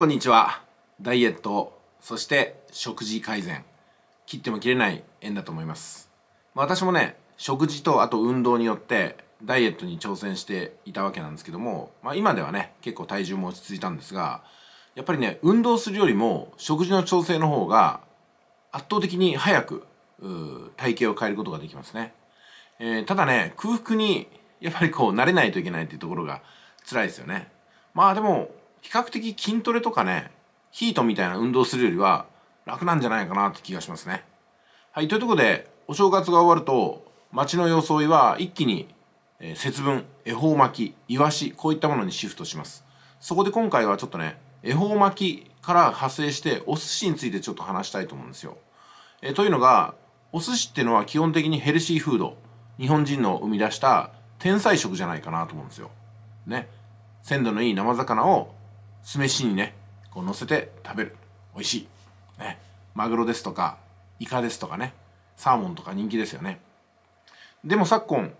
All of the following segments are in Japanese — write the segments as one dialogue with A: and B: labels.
A: こんにちは。ダイエット、そして食事改善。切っても切れない縁だと思います。まあ、私もね、食事とあと運動によってダイエットに挑戦していたわけなんですけども、まあ、今ではね、結構体重も落ち着いたんですが、やっぱりね、運動するよりも食事の調整の方が圧倒的に早く体型を変えることができますね。えー、ただね、空腹にやっぱりこう慣れないといけないっていうところが辛いですよね。まあでも比較的筋トレとかねヒートみたいな運動するよりは楽なんじゃないかなって気がしますね。はい、というところでお正月が終わると街の装いは一気に、えー、節分恵方巻きイワシ、こういったものにシフトします。そこで今回はちょっとね恵方巻きから派生してお寿司についてちょっと話したいと思うんですよ。えー、というのがお寿司ってのは基本的にヘルシーフード日本人の生み出した天才食じゃないかなと思うんですよ。ね鮮度のいい生魚を酢飯にねこう乗せて食べる美味しい、ね、マグロですとかイカですとかねサーモンとか人気ですよねでも昨今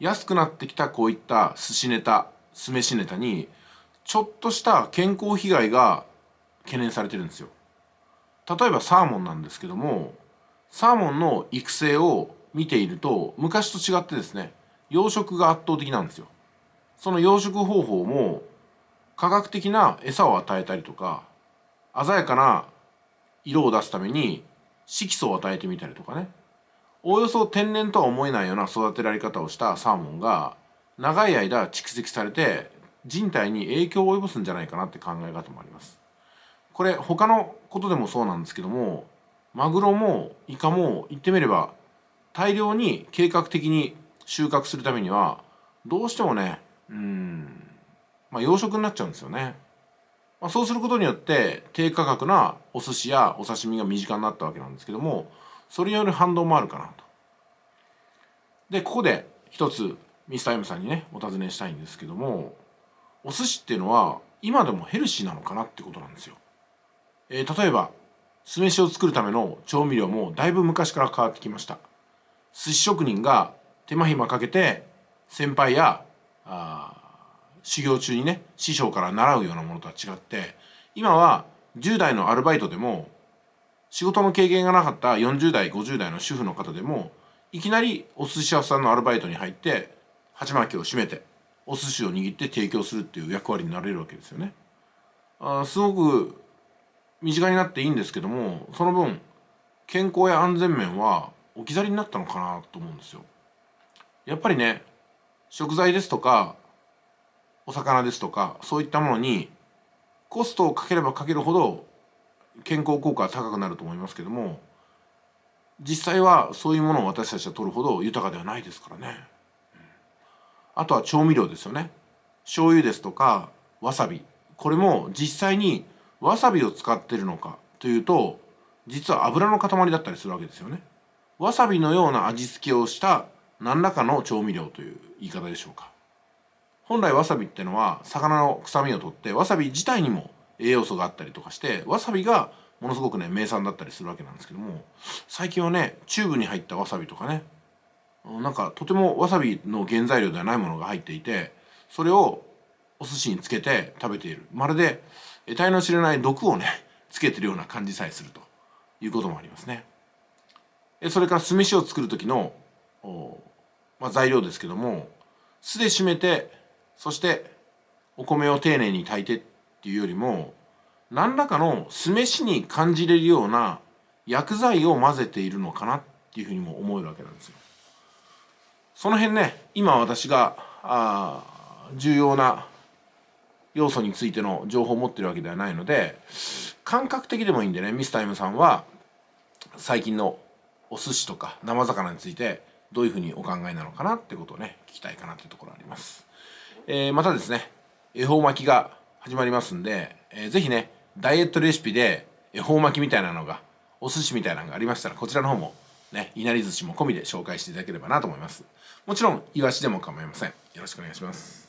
A: 安くなってきたこういった寿司ネタ酢飯ネタにちょっとした健康被害が懸念されてるんですよ例えばサーモンなんですけどもサーモンの育成を見ていると昔と違ってですね養殖が圧倒的なんですよその養殖方法も科学的な餌を与えたりとか鮮やかな色を出すために色素を与えてみたりとかねおおよそ天然とは思えないような育てられ方をしたサーモンが長い間蓄積されて人体に影響を及ぼすんじゃないかなって考え方もありますこれ他のことでもそうなんですけどもマグロもイカも言ってみれば大量に計画的に収穫するためにはどうしてもねうんまあ、養殖になっちゃうんですよね。まあ、そうすることによって低価格なお寿司やお刺身が身近になったわけなんですけどもそれによる反動もあるかなと。でここで一つミスタイムさんにねお尋ねしたいんですけどもお寿司っていうのは今でもヘルシーなのかなってことなんですよ。えー、例えば酢飯を作るための調味料もだいぶ昔から変わってきました。寿司職人が手間暇かけて先輩やあ修行中にね師匠から習うようなものとは違って今は10代のアルバイトでも仕事の経験がなかった40代50代の主婦の方でもいきなりお寿司屋さんのアルバイトに入って鉢巻きを閉めてお寿司を握って提供するっていう役割になれるわけですよね。あすごく身近になっていいんですけどもその分健康や安全面は置き去りになったのかなと思うんですよ。やっぱりね食材ですとかお魚ですとかそういったものにコストをかければかけるほど健康効果は高くなると思いますけども実際はそういうものを私たちは取るほど豊かではないですからね。あとは調味料ですよね。醤油ですとかわさびこれも実際にわさびを使ってるのかというと実は油の塊だったりするわけですよね。わさびのような味付けをした何らかの調味料という言い方でしょうか。本来わさびってのは魚の臭みを取ってわさび自体にも栄養素があったりとかしてわさびがものすごくね名産だったりするわけなんですけども最近はねチューブに入ったわさびとかねなんかとてもわさびの原材料ではないものが入っていてそれをお寿司につけて食べているまるで得体の知れない毒をね つけてるような感じさえするということもありますねそれから酢飯を作る時の、まあ、材料ですけども酢で締めてそしてお米を丁寧に炊いてっていうよりも何らかの酢飯に感じれるような薬剤を混ぜているのかなっていうふうにも思えるわけなんですよ。その辺ね今私があ重要な要素についての情報を持ってるわけではないので感覚的でもいいんでねミスタイムさんは最近のお寿司とか生魚についてどういうふうにお考えなのかなってことをね聞きたいかなというところあります。えー、またですね、恵方巻きが始まりますんで、えー、ぜひね、ダイエットレシピで恵方巻きみたいなのが、お寿司みたいなのがありましたら、こちらの方も、ね、いなり寿司も込みで紹介していただければなと思います。もちろん、イワシでも構いません。よろしくお願いします。